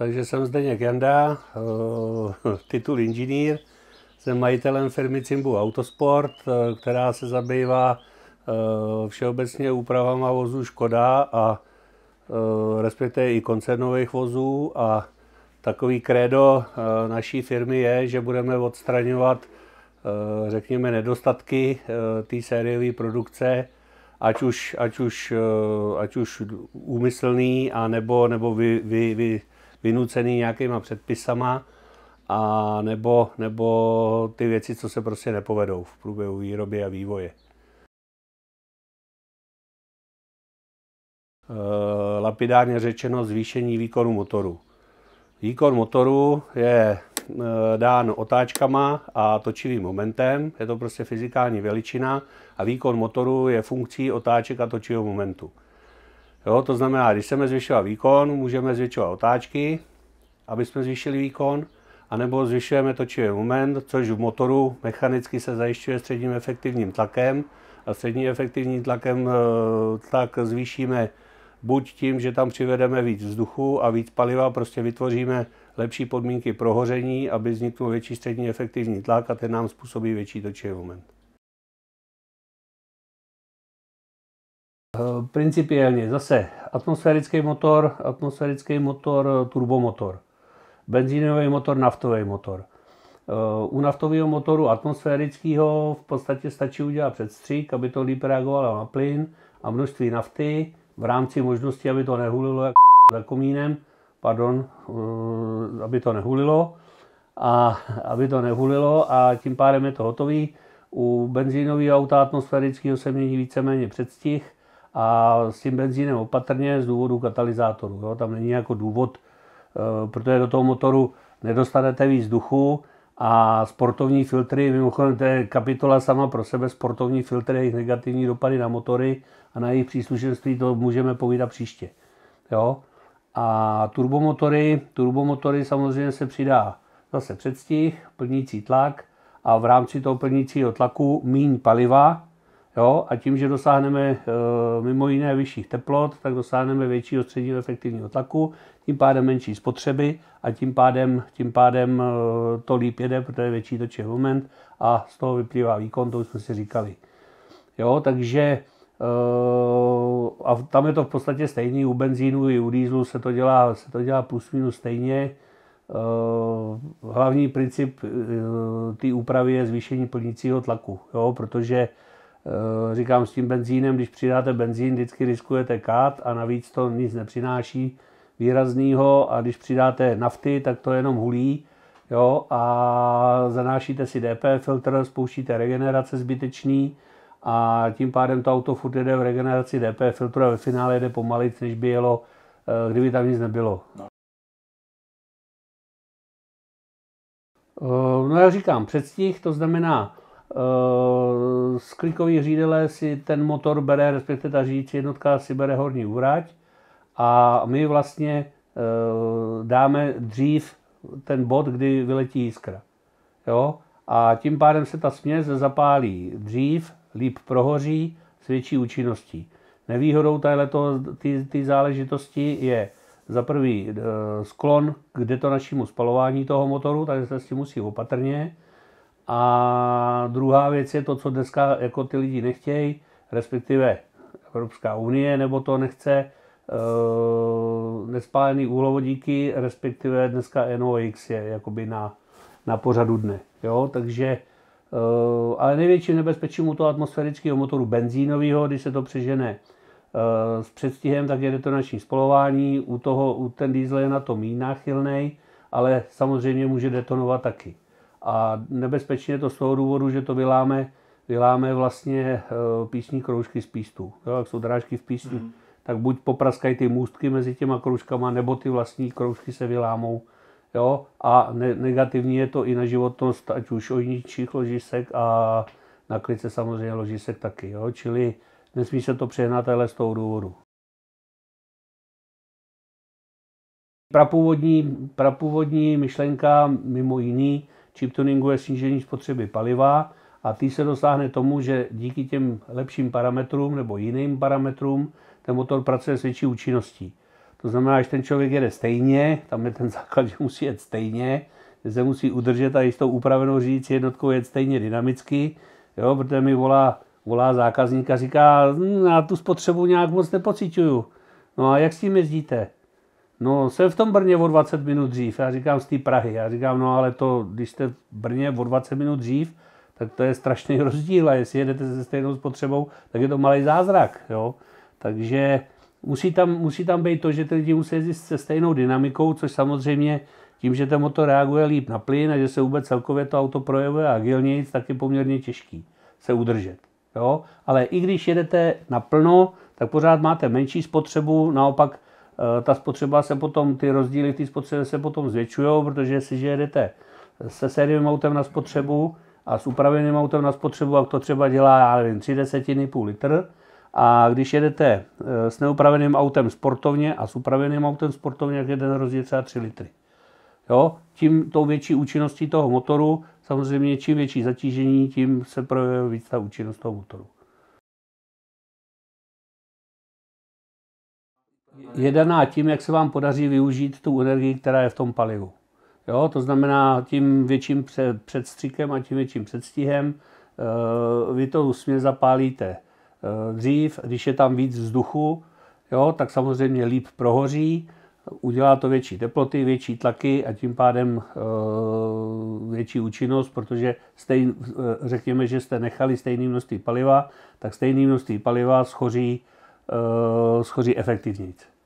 Takže jsem Zdeněk Janda, eh, titul inženýr, jsem majitelem firmy Cimbu Autosport, eh, která se zabývá eh, všeobecně úpravama vozů Škoda a respektive i koncernových vozů a takový krédo naší firmy je, že budeme odstraňovat, řekněme, nedostatky té sériové produkce, ať už, ať už, ať už úmyslný, a nebo, nebo vy, vy, vy, vynucený nějakýma předpisama, a nebo, nebo ty věci, co se prostě nepovedou v průběhu výroby a vývoje. Eh, lapidárně řečeno zvýšení výkonu motoru. Výkon motoru je eh, dán otáčkama a točivým momentem, je to prostě fyzikální veličina a výkon motoru je funkcí otáček a točivého momentu. Jo, to znamená, když chceme zvyšovat výkon, můžeme zvětšovat otáčky, aby jsme zvýšili výkon, anebo zvyšujeme točivý moment, což v motoru mechanicky se zajišťuje středním efektivním tlakem a středním efektivním tlakem eh, tak zvýšíme buď tím, že tam přivedeme víc vzduchu a víc paliva, prostě vytvoříme lepší podmínky pro hoření, aby vzniknul větší střední efektivní tlak a ten nám způsobí větší točivý moment. Eh, principiálně zase atmosférický motor, atmosférický motor, eh, turbomotor. Benzínový motor, naftový motor. Eh, u naftového motoru atmosférického v podstatě stačí udělat předstřík, aby to líp reagovalo na plyn a množství nafty v rámci možnosti, aby to nehulilo jak za komínem, pardon, aby to nehulilo a aby to nehulilo a tím pádem je to hotový. U benzínového auta atmosférického se mění víceméně předstih, a s tím benzínem opatrně z důvodu katalyzátoru. Jo? Tam není jako důvod, eh, protože do toho motoru nedostanete víc vzduchu a sportovní filtry, mimochodem to je kapitola sama pro sebe, sportovní filtry, jejich negativní dopady na motory a na jejich příslušenství, to můžeme povídat příště. Jo? A turbomotory, turbomotory samozřejmě se přidá zase předstih, plnící tlak a v rámci toho plnícího tlaku míň paliva, Jo? A tím, že dosáhneme eh, mimo jiné vyšších teplot, tak dosáhneme většího středního efektivního tlaku, tím pádem menší spotřeby a tím pádem, tím pádem eh, to líp jede, protože je větší točivý moment a z toho vyplývá výkon, to už jsme si říkali. Jo? Takže eh, a tam je to v podstatě stejný, u benzínu i u dýzlu se to dělá, se to dělá plus minus stejně. Hlavní princip té úpravy je zvýšení plnícího tlaku, jo? protože Eh, říkám s tím benzínem, když přidáte benzín, vždycky riskujete kát a navíc to nic nepřináší výraznýho a když přidáte nafty, tak to jenom hulí. Jo, a zanášíte si DP filtr, spouštíte regenerace zbytečný a tím pádem to auto furt jede v regeneraci DP filtru a ve finále jede pomalit, než by jelo, eh, kdyby tam nic nebylo. No. Eh, no já říkám předstih, to znamená z eh, klikový řídele si ten motor bere, respektive ta řídící jednotka si bere horní úvrať a my vlastně eh, dáme dřív ten bod, kdy vyletí jiskra. Jo? A tím pádem se ta směs zapálí dřív, líp prohoří s větší účinností. Nevýhodou této, ty, ty záležitosti je za prvý eh, sklon k detonačnímu spalování toho motoru, takže se s tím musí opatrně. A druhá věc je to, co dneska jako ty lidi nechtějí, respektive Evropská unie nebo to nechce, eh, nespálený uhlovodíky, respektive dneska NOx je jakoby na, na pořadu dne. Jo? Takže, eh, ale největším nebezpečím u toho atmosférického motoru benzínového, když se to přežene eh, s předstihem, tak je detonační spolování, u toho u ten diesel je na to méně náchylnej, ale samozřejmě může detonovat taky. A nebezpečně je to z toho důvodu, že to vyláme, vyláme vlastně eh, písní kroužky z pístu. Jo, jak jsou drážky v pístu, mm. tak buď popraskají ty můstky mezi těma kroužkama, nebo ty vlastní kroužky se vylámou. Jo? A ne- negativní je to i na životnost, ať už ojničích ložisek a na klice samozřejmě ložisek taky. Jo? Čili nesmí se to přehnat, ale z toho důvodu. Prapůvodní, prapůvodní myšlenka mimo jiný Chiptuningu tuningu je snížení spotřeby paliva a ty se dosáhne tomu, že díky těm lepším parametrům nebo jiným parametrům ten motor pracuje s větší účinností. To znamená, že ten člověk jede stejně, tam je ten základ, že musí jet stejně, že se musí udržet a jistou upravenou řídící jednotkou jet stejně dynamicky, jo, protože mi volá, volá zákazník a říká, hm, já tu spotřebu nějak moc nepocituju. No a jak s tím jezdíte? No, jsem v tom Brně o 20 minut dřív. Já říkám z té Prahy. Já říkám, no ale to, když jste v Brně o 20 minut dřív, tak to je strašný rozdíl. A jestli jedete se stejnou spotřebou, tak je to malý zázrak. Jo? Takže musí tam, musí tam být to, že ty lidi musí jezdit se stejnou dynamikou, což samozřejmě tím, že ten motor reaguje líp na plyn a že se vůbec celkově to auto projevuje agilnějc, tak je poměrně těžký se udržet. Jo? Ale i když jedete naplno, tak pořád máte menší spotřebu, naopak Eh, ta spotřeba se potom, ty rozdíly v té spotřebě se potom zvětšují, protože si jedete se sériovým autem na spotřebu a s upraveným autem na spotřebu, jak to třeba dělá, já nevím, 3 desetiny, půl litr, a když jedete eh, s neupraveným autem sportovně a s upraveným autem sportovně, jak je ten rozdíl třeba 3 litry. Jo? Tím tou větší účinností toho motoru, samozřejmě čím větší zatížení, tím se projevuje víc ta účinnost toho motoru. je daná tím, jak se vám podaří využít tu energii, která je v tom palivu. Jo, to znamená, tím větším předstřikem a tím větším předstihem eh, vy to usměr zapálíte eh, dřív, když je tam víc vzduchu, jo, tak samozřejmě líp prohoří, udělá to větší teploty, větší tlaky a tím pádem eh, větší účinnost, protože stejn, řekněme, že jste nechali stejný množství paliva, tak stejný množství paliva schoří, schoří efektivněji.